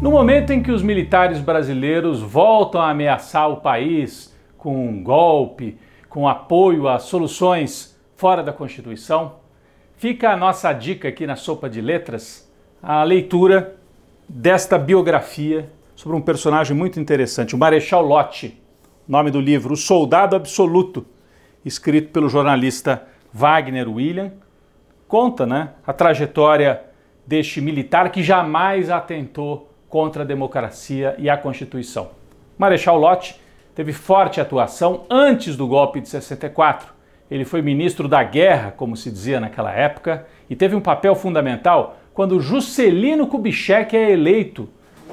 No momento em que os militares brasileiros voltam a ameaçar o país com um golpe, com apoio a soluções fora da Constituição, fica a nossa dica aqui na Sopa de Letras, a leitura desta biografia sobre um personagem muito interessante, o Marechal Lott, nome do livro O Soldado Absoluto, escrito pelo jornalista Wagner William, conta né, a trajetória deste militar que jamais atentou contra a democracia e a Constituição. Marechal Lott teve forte atuação antes do golpe de 64. Ele foi ministro da guerra, como se dizia naquela época, e teve um papel fundamental quando Juscelino Kubitschek é eleito.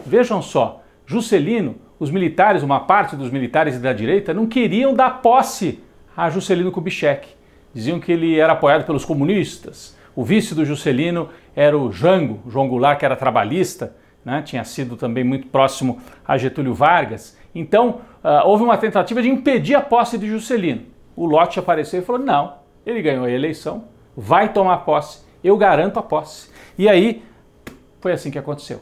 Vejam só, Juscelino, os militares, uma parte dos militares da direita, não queriam dar posse a Juscelino Kubitschek. Diziam que ele era apoiado pelos comunistas. O vice do Juscelino era o Jango, João Goulart, que era trabalhista, né? tinha sido também muito próximo a Getúlio Vargas. Então, uh, houve uma tentativa de impedir a posse de Juscelino. O Lote apareceu e falou: não, ele ganhou a eleição, vai tomar posse, eu garanto a posse. E aí, foi assim que aconteceu.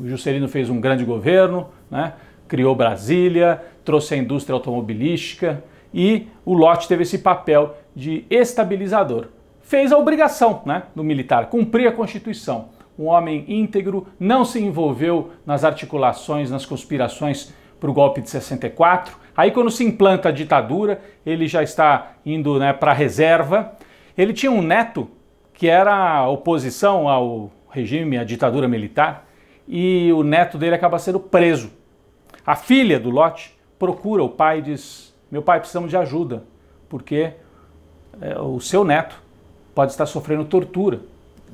O Juscelino fez um grande governo, né? criou Brasília, trouxe a indústria automobilística e o Lote teve esse papel de estabilizador. Fez a obrigação né, do militar, cumprir a Constituição um homem íntegro, não se envolveu nas articulações, nas conspirações para o golpe de 64. Aí, quando se implanta a ditadura, ele já está indo né, para a reserva. Ele tinha um neto que era oposição ao regime, à ditadura militar, e o neto dele acaba sendo preso. A filha do Lot procura o pai e diz: Meu pai, precisamos de ajuda, porque é, o seu neto pode estar sofrendo tortura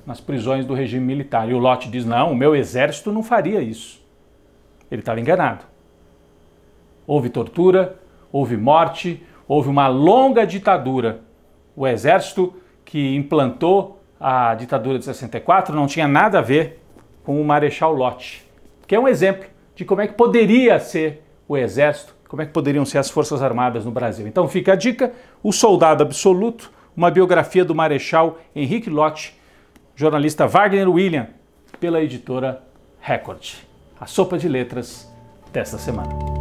nas prisões do regime militar. E o Lot diz: não, o meu exército não faria isso. Ele estava enganado. Houve tortura, houve morte, houve uma longa ditadura. O exército que implantou a ditadura de 64 não tinha nada a ver com o Marechal Lott, que é um exemplo de como é que poderia ser o exército, como é que poderiam ser as Forças Armadas no Brasil. Então fica a dica: O Soldado Absoluto, uma biografia do Marechal Henrique Lott, jornalista Wagner William, pela editora Record. A sopa de letras desta semana.